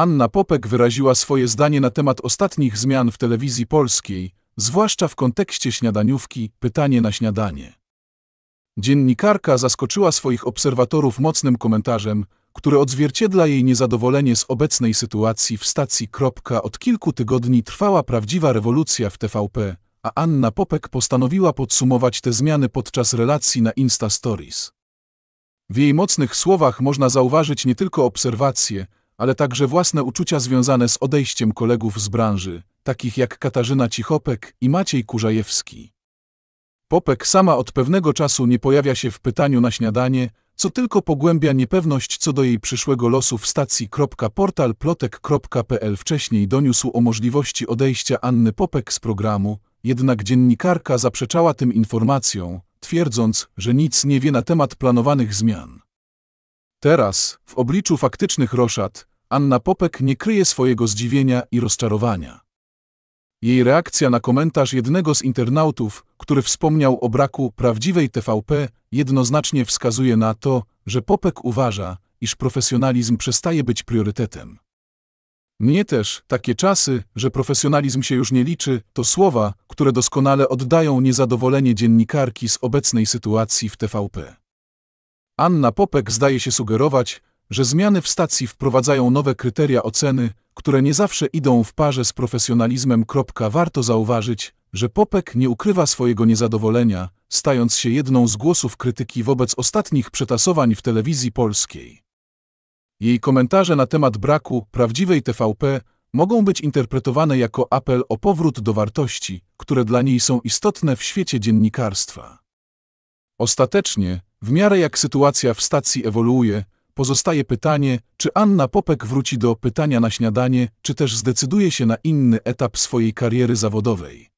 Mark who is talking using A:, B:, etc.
A: Anna Popek wyraziła swoje zdanie na temat ostatnich zmian w telewizji polskiej, zwłaszcza w kontekście śniadaniówki Pytanie na śniadanie. Dziennikarka zaskoczyła swoich obserwatorów mocnym komentarzem, który odzwierciedla jej niezadowolenie z obecnej sytuacji w stacji. Od kilku tygodni trwała prawdziwa rewolucja w TVP, a Anna Popek postanowiła podsumować te zmiany podczas relacji na Insta Stories. W jej mocnych słowach można zauważyć nie tylko obserwacje, ale także własne uczucia związane z odejściem kolegów z branży, takich jak Katarzyna Cichopek i Maciej Kurzajewski. Popek sama od pewnego czasu nie pojawia się w pytaniu na śniadanie, co tylko pogłębia niepewność co do jej przyszłego losu w stacji. Portal plotek.pl wcześniej doniósł o możliwości odejścia Anny Popek z programu, jednak dziennikarka zaprzeczała tym informacjom, twierdząc, że nic nie wie na temat planowanych zmian. Teraz, w obliczu faktycznych roszad, Anna Popek nie kryje swojego zdziwienia i rozczarowania. Jej reakcja na komentarz jednego z internautów, który wspomniał o braku prawdziwej TVP, jednoznacznie wskazuje na to, że Popek uważa, iż profesjonalizm przestaje być priorytetem. Mnie też takie czasy, że profesjonalizm się już nie liczy, to słowa, które doskonale oddają niezadowolenie dziennikarki z obecnej sytuacji w TVP. Anna Popek zdaje się sugerować, że zmiany w stacji wprowadzają nowe kryteria oceny, które nie zawsze idą w parze z profesjonalizmem. Warto zauważyć, że Popek nie ukrywa swojego niezadowolenia, stając się jedną z głosów krytyki wobec ostatnich przetasowań w telewizji polskiej. Jej komentarze na temat braku prawdziwej TVP mogą być interpretowane jako apel o powrót do wartości, które dla niej są istotne w świecie dziennikarstwa. Ostatecznie, w miarę jak sytuacja w stacji ewoluuje, Pozostaje pytanie, czy Anna Popek wróci do pytania na śniadanie, czy też zdecyduje się na inny etap swojej kariery zawodowej.